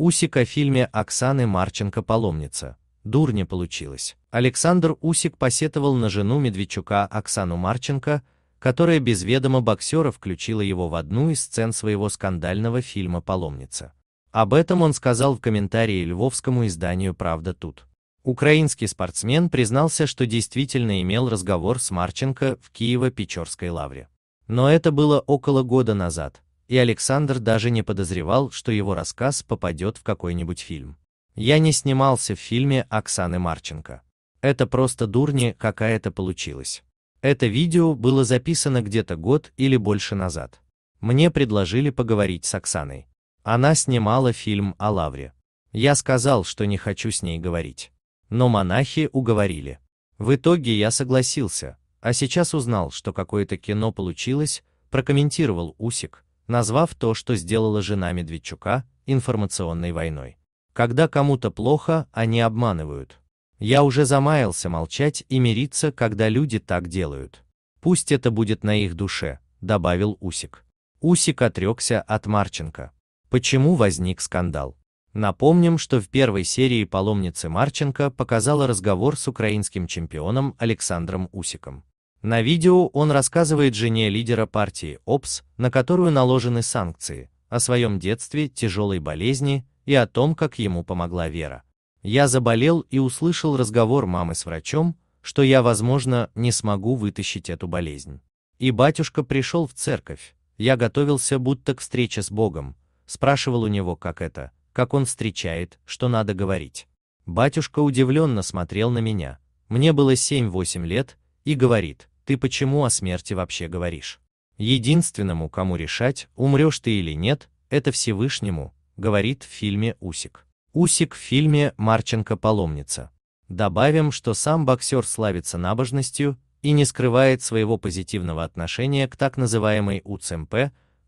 Усик о фильме Оксаны Марченко «Паломница». Дурне получилось. Александр Усик посетовал на жену Медведчука Оксану Марченко, которая без ведома боксера включила его в одну из сцен своего скандального фильма «Паломница». Об этом он сказал в комментарии львовскому изданию «Правда тут». Украинский спортсмен признался, что действительно имел разговор с Марченко в Киево-Печорской лавре. Но это было около года назад, и Александр даже не подозревал, что его рассказ попадет в какой-нибудь фильм. Я не снимался в фильме Оксаны Марченко. Это просто дурни какая-то получилась. Это видео было записано где-то год или больше назад. Мне предложили поговорить с Оксаной. Она снимала фильм о Лавре. Я сказал, что не хочу с ней говорить. Но монахи уговорили. В итоге я согласился, а сейчас узнал, что какое-то кино получилось, прокомментировал Усик назвав то, что сделала жена Медведчука, информационной войной. Когда кому-то плохо, они обманывают. Я уже замаялся молчать и мириться, когда люди так делают. Пусть это будет на их душе, добавил Усик. Усик отрекся от Марченко. Почему возник скандал? Напомним, что в первой серии «Паломницы» Марченко показала разговор с украинским чемпионом Александром Усиком. На видео он рассказывает жене лидера партии ОПС, на которую наложены санкции, о своем детстве, тяжелой болезни и о том, как ему помогла Вера. «Я заболел и услышал разговор мамы с врачом, что я, возможно, не смогу вытащить эту болезнь. И батюшка пришел в церковь, я готовился будто к встрече с Богом, спрашивал у него, как это, как он встречает, что надо говорить. Батюшка удивленно смотрел на меня. Мне было 7-8 лет, и говорит, ты почему о смерти вообще говоришь? Единственному, кому решать, умрешь ты или нет, это Всевышнему, говорит в фильме Усик. Усик в фильме «Марченко паломница». Добавим, что сам боксер славится набожностью и не скрывает своего позитивного отношения к так называемой УЦМП,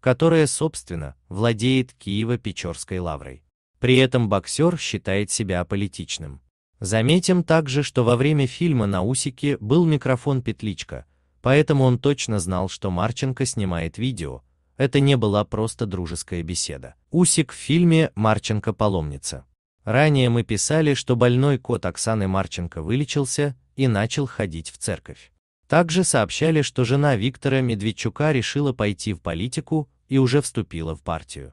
которая, собственно, владеет Киево-Печорской лаврой. При этом боксер считает себя политичным. Заметим также, что во время фильма на Усике был микрофон-петличка, поэтому он точно знал, что Марченко снимает видео, это не была просто дружеская беседа. Усик в фильме «Марченко паломница». Ранее мы писали, что больной кот Оксаны Марченко вылечился и начал ходить в церковь. Также сообщали, что жена Виктора Медведчука решила пойти в политику и уже вступила в партию.